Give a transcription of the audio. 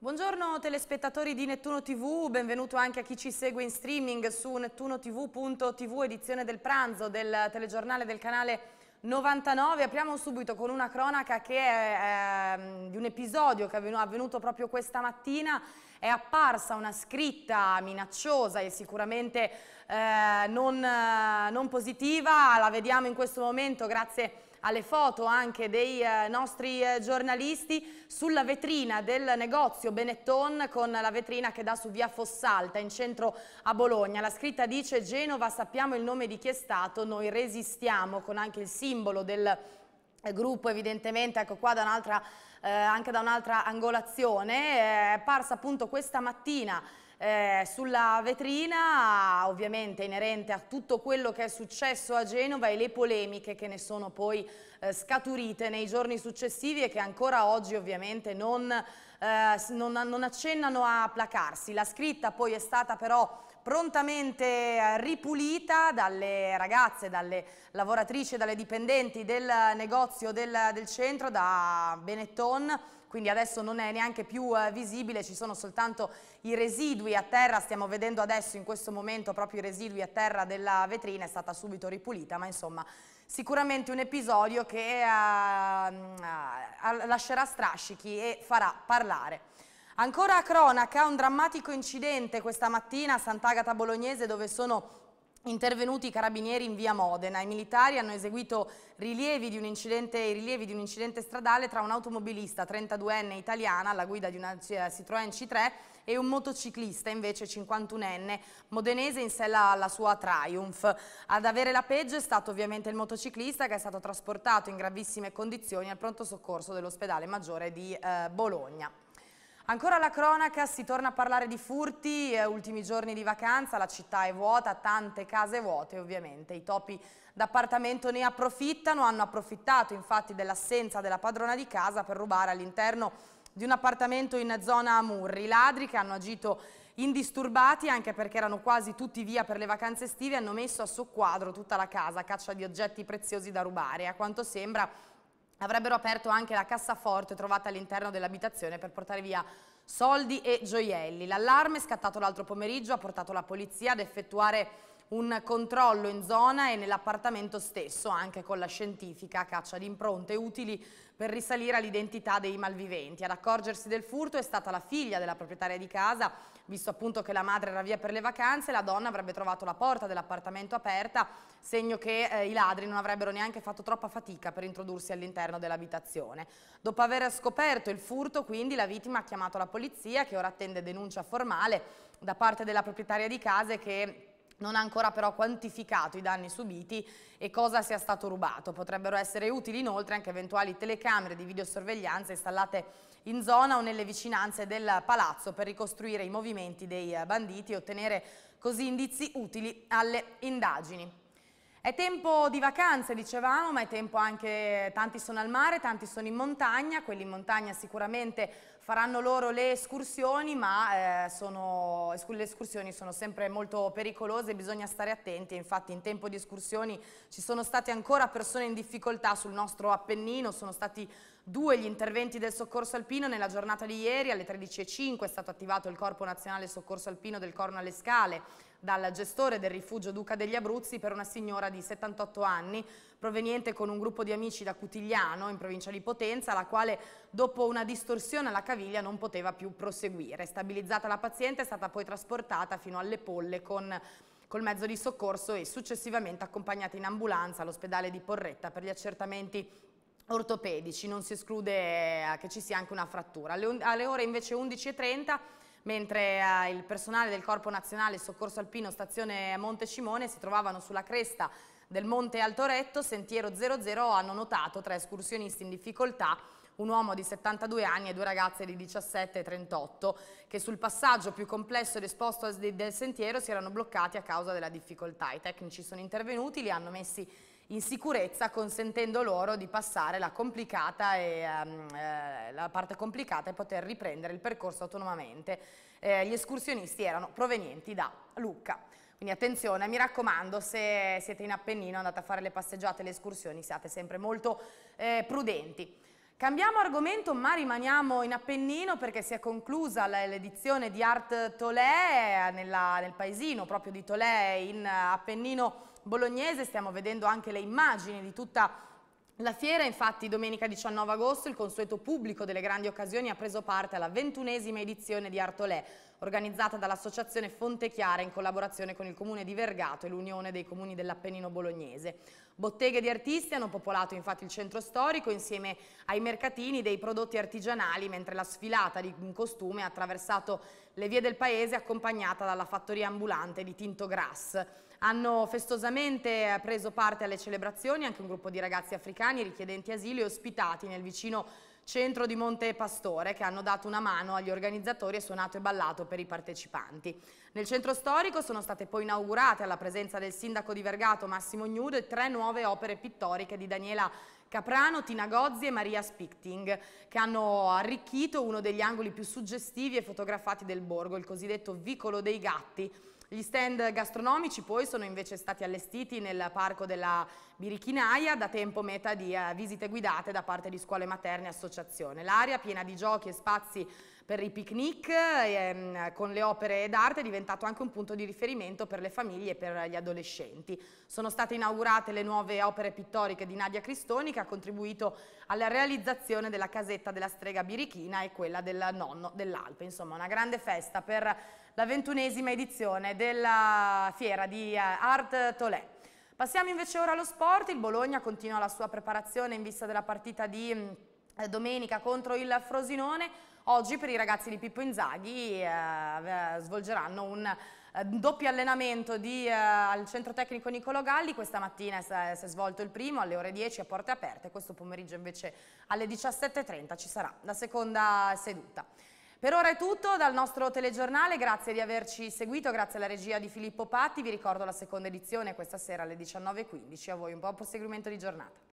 Buongiorno telespettatori di Nettuno TV, benvenuto anche a chi ci segue in streaming su nettunotv.tv edizione del pranzo del telegiornale del canale 99. Apriamo subito con una cronaca che è eh, di un episodio che è avvenuto proprio questa mattina. È apparsa una scritta minacciosa e sicuramente eh, non, non positiva, la vediamo in questo momento grazie a alle foto anche dei eh, nostri eh, giornalisti sulla vetrina del negozio Benetton con la vetrina che dà su via Fossalta in centro a Bologna. La scritta dice Genova sappiamo il nome di chi è stato, noi resistiamo con anche il simbolo del eh, gruppo evidentemente, ecco qua da un'altra eh, anche da un'altra angolazione, è apparsa appunto questa mattina eh, sulla vetrina ovviamente inerente a tutto quello che è successo a Genova e le polemiche che ne sono poi eh, scaturite nei giorni successivi e che ancora oggi ovviamente non, eh, non, non accennano a placarsi. La scritta poi è stata però prontamente eh, ripulita dalle ragazze, dalle lavoratrici, dalle dipendenti del negozio del, del centro, da Benetton, quindi adesso non è neanche più eh, visibile, ci sono soltanto i residui a terra, stiamo vedendo adesso in questo momento proprio i residui a terra della vetrina, è stata subito ripulita, ma insomma sicuramente un episodio che eh, mm, eh lascerà strascichi e farà parlare. Ancora a cronaca, un drammatico incidente questa mattina a Sant'Agata Bolognese dove sono intervenuti i carabinieri in via Modena. I militari hanno eseguito rilievi di un incidente, i rilievi di un incidente stradale tra un'automobilista 32enne italiana alla guida di una eh, Citroën C3 e un motociclista invece 51enne modenese in sella alla sua Triumph. Ad avere la peggio è stato ovviamente il motociclista che è stato trasportato in gravissime condizioni al pronto soccorso dell'ospedale maggiore di eh, Bologna. Ancora la cronaca, si torna a parlare di furti, eh, ultimi giorni di vacanza, la città è vuota, tante case vuote ovviamente, i topi d'appartamento ne approfittano, hanno approfittato infatti dell'assenza della padrona di casa per rubare all'interno di un appartamento in zona Amurri, i ladri che hanno agito indisturbati anche perché erano quasi tutti via per le vacanze estive hanno messo a soqquadro tutta la casa, caccia di oggetti preziosi da rubare, a quanto sembra avrebbero aperto anche la cassaforte trovata all'interno dell'abitazione per portare via soldi e gioielli. L'allarme scattato l'altro pomeriggio ha portato la polizia ad effettuare un controllo in zona e nell'appartamento stesso anche con la scientifica caccia di impronte utili per risalire all'identità dei malviventi. Ad accorgersi del furto è stata la figlia della proprietaria di casa, visto appunto che la madre era via per le vacanze, la donna avrebbe trovato la porta dell'appartamento aperta, segno che eh, i ladri non avrebbero neanche fatto troppa fatica per introdursi all'interno dell'abitazione. Dopo aver scoperto il furto, quindi, la vittima ha chiamato la polizia che ora attende denuncia formale da parte della proprietaria di casa e che non ha ancora però quantificato i danni subiti e cosa sia stato rubato. Potrebbero essere utili inoltre anche eventuali telecamere di videosorveglianza installate in zona o nelle vicinanze del palazzo per ricostruire i movimenti dei banditi e ottenere così indizi utili alle indagini. È tempo di vacanze, dicevamo, ma è tempo anche, tanti sono al mare, tanti sono in montagna, quelli in montagna sicuramente faranno loro le escursioni, ma eh, sono, le escursioni sono sempre molto pericolose, bisogna stare attenti, infatti in tempo di escursioni ci sono state ancora persone in difficoltà sul nostro Appennino, sono stati Due gli interventi del soccorso alpino nella giornata di ieri alle 13.05 è stato attivato il Corpo Nazionale Soccorso Alpino del Corno alle Scale dal gestore del rifugio Duca degli Abruzzi per una signora di 78 anni proveniente con un gruppo di amici da Cutigliano in provincia di Potenza la quale dopo una distorsione alla caviglia caviglia non poteva più proseguire. Stabilizzata la paziente è stata poi trasportata fino alle polle con col mezzo di soccorso e successivamente accompagnata in ambulanza all'ospedale di Porretta per gli accertamenti ortopedici. Non si esclude eh, che ci sia anche una frattura. Alle, ore invece 11.30 mentre eh, il personale del Corpo Nazionale Soccorso Alpino Stazione Monte Cimone si trovavano sulla cresta del Monte Altoretto, sentiero 00, hanno notato tre escursionisti in difficoltà un uomo di 72 anni e due ragazze di 17 e 38 che sul passaggio più complesso ed esposto del sentiero si erano bloccati a causa della difficoltà. I tecnici sono intervenuti, li hanno messi in sicurezza consentendo loro di passare la, e, um, eh, la parte complicata e poter riprendere il percorso autonomamente. Eh, gli escursionisti erano provenienti da Lucca. Quindi attenzione, mi raccomando, se siete in Appennino andate a fare le passeggiate e le escursioni, siate sempre molto eh, prudenti. Cambiamo argomento ma rimaniamo in Appennino perché si è conclusa l'edizione di Art Tolè eh, nella, nel paesino proprio di Tolè in eh, Appennino bolognese, stiamo vedendo anche le immagini di tutta la fiera, infatti, domenica 19 agosto, il consueto pubblico delle grandi occasioni ha preso parte alla ventunesima edizione di Artolè, organizzata dall'Associazione Fonte Chiara in collaborazione con il Comune di Vergato e l'Unione dei Comuni dell'Appennino Bolognese. Botteghe di artisti hanno popolato infatti il centro storico insieme ai mercatini dei prodotti artigianali, mentre la sfilata di un costume ha attraversato le vie del paese accompagnata dalla fattoria ambulante di Tinto Grass hanno festosamente preso parte alle celebrazioni anche un gruppo di ragazzi africani richiedenti asilo e ospitati nel vicino centro di Monte Pastore che hanno dato una mano agli organizzatori e suonato e ballato per i partecipanti. Nel centro storico sono state poi inaugurate alla presenza del sindaco di Vergato Massimo Gnudo tre nuove opere pittoriche di Daniela Caprano, Tina Gozzi e Maria Spichting, che hanno arricchito uno degli angoli più suggestivi e fotografati del borgo, il cosiddetto vicolo dei gatti, gli stand gastronomici poi sono invece stati allestiti nel parco della Birichinaia, da tempo meta di eh, visite guidate da parte di scuole materne e associazione. L'area piena di giochi e spazi per i picnic, ehm, con le opere d'arte è diventato anche un punto di riferimento per le famiglie e per gli adolescenti. Sono state inaugurate le nuove opere pittoriche di Nadia Cristoni che ha contribuito alla realizzazione della casetta della strega birichina e quella del nonno dell'Alpe. Insomma una grande festa per la ventunesima edizione della fiera di eh, Art Tolè. Passiamo invece ora allo sport, il Bologna continua la sua preparazione in vista della partita di mm, eh, domenica contro il Frosinone, Oggi per i ragazzi di Pippo Inzaghi eh, eh svolgeranno un eh, doppio allenamento di, eh, al centro tecnico Nicolo Galli, questa mattina si è, si è svolto il primo alle ore 10 a porte aperte, questo pomeriggio invece alle 17.30 ci sarà la seconda seduta. Per ora è tutto dal nostro telegiornale, grazie di averci seguito, grazie alla regia di Filippo Patti, vi ricordo la seconda edizione questa sera alle 19.15, a voi un buon proseguimento di giornata.